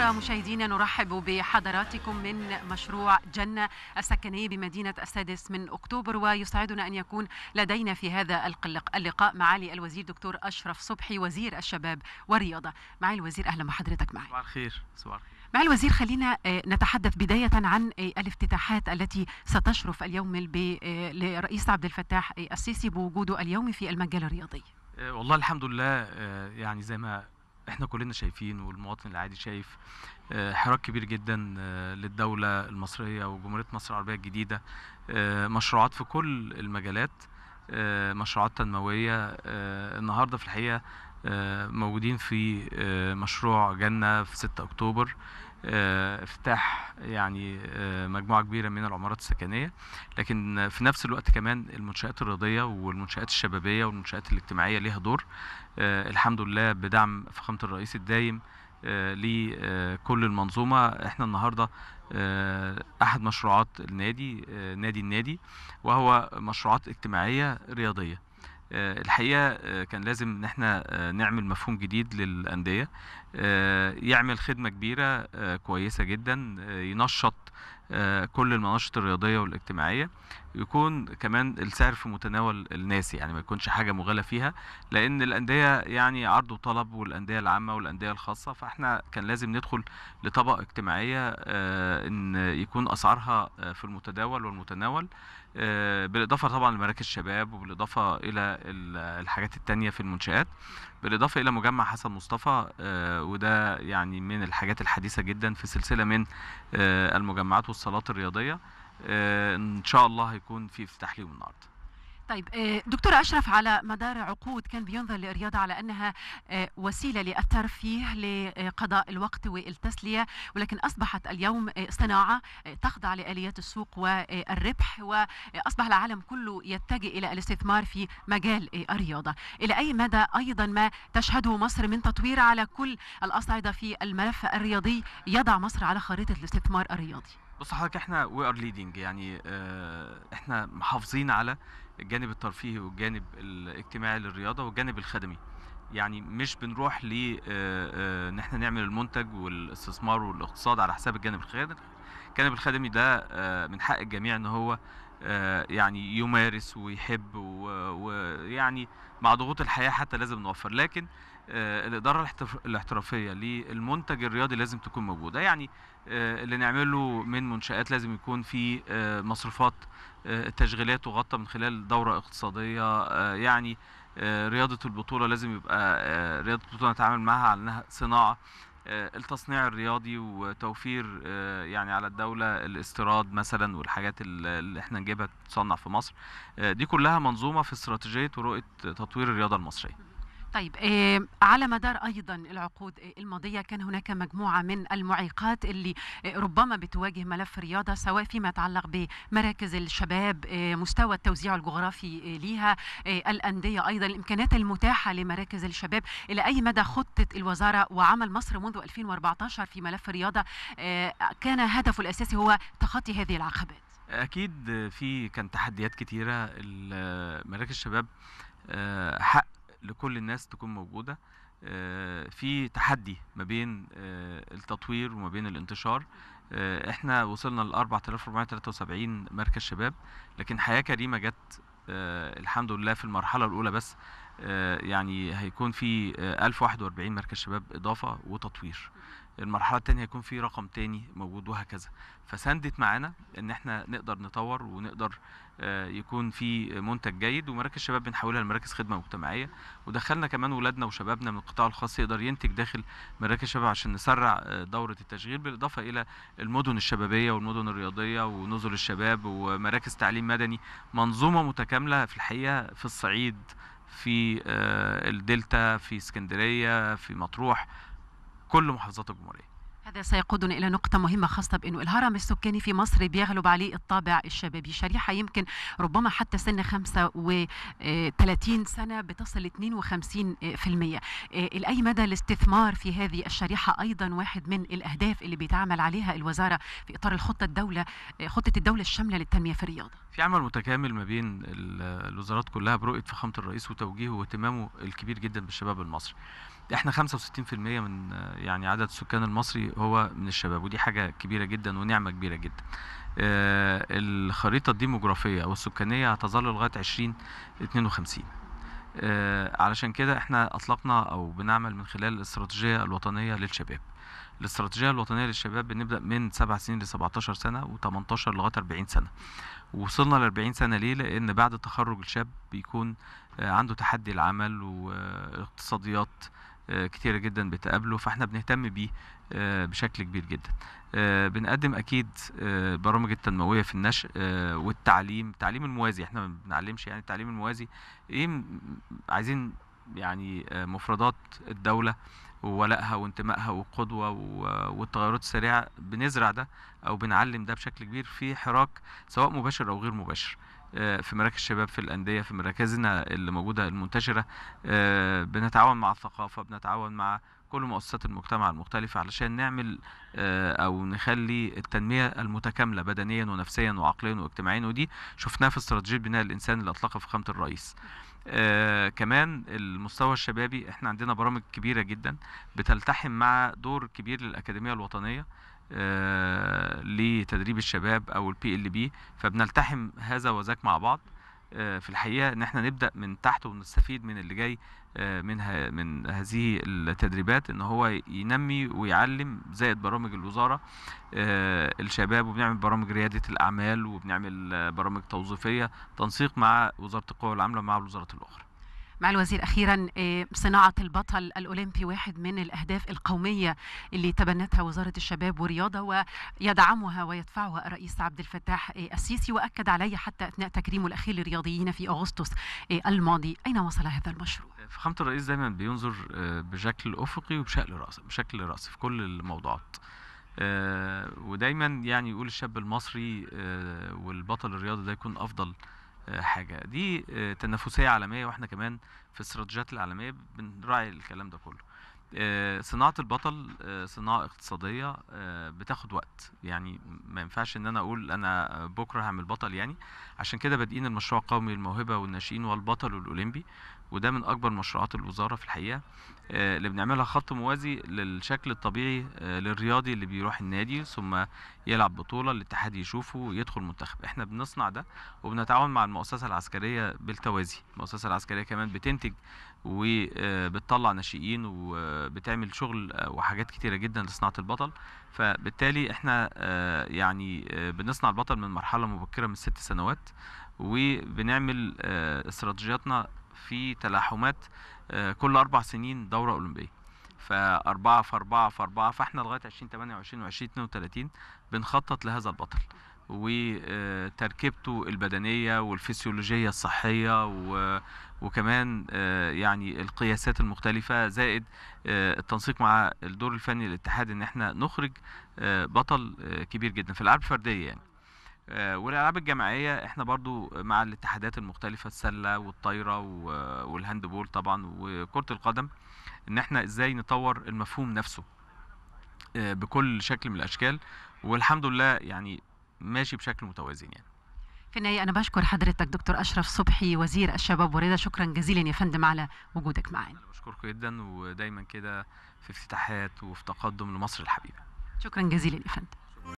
أخرى مشاهدينا نرحب بحضراتكم من مشروع جنة السكنية بمدينة السادس من أكتوبر ويسعدنا أن يكون لدينا في هذا القلق اللقاء معالي الوزير دكتور أشرف صبحي وزير الشباب والرياضة معالي الوزير أهلا بحضرتك معي صباح الخير صباح الخير معالي الوزير خلينا آه، نتحدث بداية عن آه، الافتتاحات التي ستشرف اليوم آه، لرئيس عبد الفتاح السيسي بوجوده اليوم في المجال الرياضي والله الحمد لله يعني زي ما احنا كلنا شايفين والمواطن العادي شايف آه، حراك كبير جدا آه، للدوله المصريه وجمهوريه مصر العربيه الجديده آه، مشروعات في كل المجالات مشروعات تنمويه النهارده في الحقيقه موجودين في مشروع جنه في 6 اكتوبر آه، افتتاح يعني آه، مجموعه كبيره من العمارات السكنيه لكن في نفس الوقت كمان المنشات الرياضيه والمنشات الشبابيه والمنشات الاجتماعيه ليها دور آه، الحمد لله بدعم فخامه الرئيس الدايم لكل المنظومه احنا النهارده احد مشروعات النادي نادي النادي وهو مشروعات اجتماعيه رياضيه آه، الحقيقه آه، كان لازم ان احنا آه، نعمل مفهوم جديد للانديه يعمل خدمه كبيره كويسه جدا ينشط كل المناشط الرياضيه والاجتماعيه يكون كمان السعر في متناول الناس يعني ما يكونش حاجه مغالى فيها لان الانديه يعني عرض وطلب والانديه العامه والانديه الخاصه فاحنا كان لازم ندخل لطبقه اجتماعيه آه، ان يكون اسعارها آه، في المتداول والمتناول آه، بالاضافه طبعا لمراكز الشباب وبالاضافه الى الحاجات التانية في المنشات بالاضافه الى مجمع حسن مصطفى وده يعني من الحاجات الحديثه جدا في سلسله من المجمعات والصالات الرياضيه آه، ان شاء الله هيكون في افتتاح ليهم النهارده طيب آه، دكتور أشرف على مدار عقود كان بينظر للرياضة على أنها آه، وسيلة للترفيه لقضاء الوقت والتسلية ولكن أصبحت اليوم صناعة تخضع لآليات السوق والربح وأصبح العالم كله يتجه إلى الاستثمار في مجال الرياضة إلى أي مدى أيضا ما تشهده مصر من تطوير على كل الأصعدة في الملف الرياضي يضع مصر على خريطة الاستثمار الرياضي بص حضرتك احنا وي ار ليدنج يعني آه، احنا محافظين على الجانب الترفيهي والجانب الاجتماعي للرياضه والجانب الخدمي يعني مش بنروح ل آه، آه، ان احنا نعمل المنتج والاستثمار والاقتصاد على حساب الجانب الخدمي الجانب الخدمي ده من حق الجميع ان هو آه، يعني يمارس ويحب ويعني مع ضغوط الحياه حتى لازم نوفر لكن آه، الاداره الاحترافيه للمنتج الرياضي لازم تكون موجوده يعني آه، اللي نعمله من منشات لازم يكون في مصروفات التشغيلات تغطى من خلال دوره اقتصاديه يعني رياضه البطوله لازم يبقى رياضه البطوله نتعامل معها على انها صناعه آه، التصنيع الرياضي وتوفير آه، يعني على الدولة الاستيراد مثلا والحاجات اللي احنا نجيبها تصنع في مصر آه، دي كلها منظومة في استراتيجية ورؤية تطوير الرياضة المصرية طيب آه، على مدار ايضا العقود الماضيه كان هناك مجموعه من المعيقات اللي آه، ربما بتواجه ملف الرياضه سواء فيما يتعلق بمراكز الشباب آه، مستوى التوزيع الجغرافي ليها الانديه ايضا الامكانات المتاحه لمراكز الشباب الى اي مدى خطه الوزاره وعمل مصر منذ 2014 في ملف الرياضه كان هدفه الاساسي هو تخطي هذه العقبات اكيد في كان تحديات كثيره مراكز الشباب حق لكل الناس تكون موجوده آه، في تحدي ما بين آه، التطوير وما بين الانتشار آه، احنا وصلنا ل 4473 مركز شباب لكن حياه كريمه جت الحمد لله في المرحله الاولى بس يعني هيكون في 1041 مركز شباب اضافه وتطوير المرحله الثانيه هيكون في رقم تاني موجود وهكذا فسندت معانا ان احنا نقدر نطور ونقدر آه، يكون في منتج جيد ومراكز شباب بنحولها لمراكز خدمه مجتمعيه ودخلنا كمان ولادنا وشبابنا من القطاع الخاص يقدر ينتج داخل مراكز شباب عشان نسرع آه، دوره التشغيل بالاضافه الى المدن الشبابيه والمدن الرياضيه ونزل الشباب ومراكز تعليم مدني منظومه متكامله في الحقيقه في الصعيد في آه، الدلتا في اسكندريه في مطروح كل محافظات الجمهوريه هذا سيقودنا إلى نقطة مهمة خاصة بأنه الهرم السكاني في مصر بيغلب عليه الطابع الشبابي شريحة يمكن ربما حتى سن 35 سنة بتصل 52% لأي آه، مدى الاستثمار في هذه الشريحة أيضا واحد من الأهداف اللي بيتعامل عليها الوزارة في إطار الخطة الدولة آه، خطة الدولة الشاملة للتنمية في الرياضة في عمل متكامل ما بين الوزارات كلها برؤية فخامة الرئيس وتوجيهه واهتمامه الكبير جدا بالشباب المصري احنا 65% من آه، يعني عدد السكان المصري هو من الشباب ودي حاجه كبيره جدا ونعمه كبيره جدا آه، الخريطه الديموغرافيه او السكانيه هتظل لغايه 2052 آه، علشان كده احنا اطلقنا او بنعمل من خلال الاستراتيجيه الوطنيه للشباب الاستراتيجيه الوطنيه للشباب بنبدا من 7 سنين ل 17 سنه و18 لغايه 40 سنه وصلنا ل 40 سنه ليه لان بعد تخرج الشاب بيكون آه، عنده تحدي العمل واقتصاديات آه، كتيرة جدا بتقابله فاحنا بنهتم بيه آه، بشكل كبير جدا آه، بنقدم اكيد برامج التنمويه في النشء والتعليم التعليم الموازي احنا ما بنعلمش يعني التعليم الموازي ايه عايزين يعني مفردات الدوله وولائها وانتمائها والقدوه والتغيرات السريعه بنزرع ده او بنعلم ده بشكل كبير في حراك سواء مباشر او غير مباشر آه، في مراكز الشباب في الانديه في مراكزنا اللي موجوده المنتشره آه، بنتعاون مع الثقافه بنتعاون مع كل مؤسسات المجتمع المختلفة علشان نعمل آه، أو نخلي التنمية المتكاملة بدنيا ونفسيا وعقليا واجتماعيا ودي شفناها في استراتيجية بناء الإنسان اللي أطلقها فخامة الرئيس. آه كمان المستوى الشبابي احنا عندنا برامج كبيرة جدا بتلتحم مع دور كبير للأكاديمية الوطنية آه، لتدريب الشباب او البي ال بي فبنلتحم هذا وذاك مع بعض آه، في الحقيقه ان احنا نبدا من تحت ونستفيد من اللي جاي آه، من من هذه التدريبات ان هو ينمي ويعلم زائد برامج الوزاره الشباب وبنعمل برامج رياده الاعمال وبنعمل برامج توظيفيه تنسيق مع وزاره القوى العامله مع الوزارات الاخرى مع الوزير أخيرا آه، صناعة البطل الأولمبي واحد من الأهداف القومية اللي تبنتها وزارة الشباب والرياضة ويدعمها ويدفعها الرئيس عبد الفتاح آه، السيسي وأكد عليه حتى أثناء تكريمه الأخير للرياضيين في أغسطس آه، الماضي أين وصل هذا المشروع؟ فخامة الرئيس دايما بينظر بشكل أفقي وبشكل رأس بشكل رأس في كل الموضوعات ودايما يعني يقول الشاب المصري والبطل الرياضي ده يكون أفضل حاجه دي آه، تنافسيه عالميه واحنا كمان في الاستراتيجيات العالميه بنراعي الكلام ده كله آه، صناعه البطل آه، صناعه اقتصاديه بتاخد وقت يعني ما ينفعش ان انا اقول انا بكره هعمل بطل يعني عشان كده بادئين المشروع القومي للموهبه والناشئين والبطل الاولمبي وده من اكبر مشروعات الوزاره في الحقيقه آه، اللي بنعملها خط موازي للشكل الطبيعي آه، للرياضي اللي بيروح النادي ثم يلعب بطوله الاتحاد يشوفه يدخل منتخب احنا بنصنع ده وبنتعاون مع المؤسسه العسكريه بالتوازي المؤسسه العسكريه كمان بتنتج وبتطلع ناشئين وبتعمل شغل وحاجات كتيره جدا لصناعه البطل فبالتالي احنا آه، يعني بنصنع البطل من مرحله مبكره من ست سنوات وبنعمل استراتيجياتنا في تلاحمات آه، كل اربع سنين دوره اولمبيه فأربعة في أربعة في أربعة فإحنا لغاية 2028 و 2032 بنخطط لهذا البطل وتركيبته آه، البدنية والفسيولوجية الصحية و... وكمان آه، يعني القياسات المختلفة زائد التنسيق مع الدور الفني للاتحاد ان احنا نخرج بطل كبير جدا في الألعاب الفردية يعني آه، والالعاب الجماعيه احنا برضو مع الاتحادات المختلفه السله والطايره والهاندبول طبعا وكره القدم ان احنا ازاي نطور المفهوم نفسه آه، بكل شكل من الاشكال والحمد لله يعني ماشي بشكل متوازن يعني في النهاية أنا بشكر حضرتك دكتور أشرف صبحي وزير الشباب والرياضة شكرا جزيلا يا فندم على وجودك معانا أنا بشكركم جدا ودايما كده في افتتاحات وفي تقدم لمصر الحبيبة شكرا جزيلا يا فندم